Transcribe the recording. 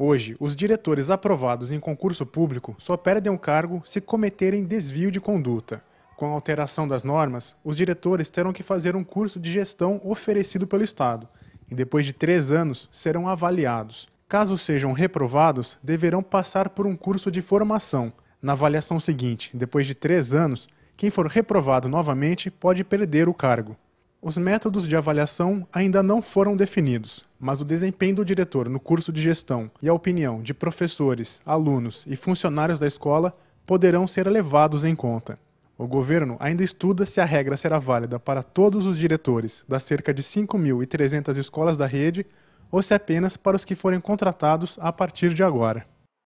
Hoje, os diretores aprovados em concurso público só perdem o cargo se cometerem desvio de conduta. Com a alteração das normas, os diretores terão que fazer um curso de gestão oferecido pelo Estado e, depois de três anos, serão avaliados. Caso sejam reprovados, deverão passar por um curso de formação. Na avaliação seguinte, depois de três anos, quem for reprovado novamente pode perder o cargo. Os métodos de avaliação ainda não foram definidos, mas o desempenho do diretor no curso de gestão e a opinião de professores, alunos e funcionários da escola poderão ser levados em conta. O governo ainda estuda se a regra será válida para todos os diretores das cerca de 5.300 escolas da rede ou se apenas para os que forem contratados a partir de agora.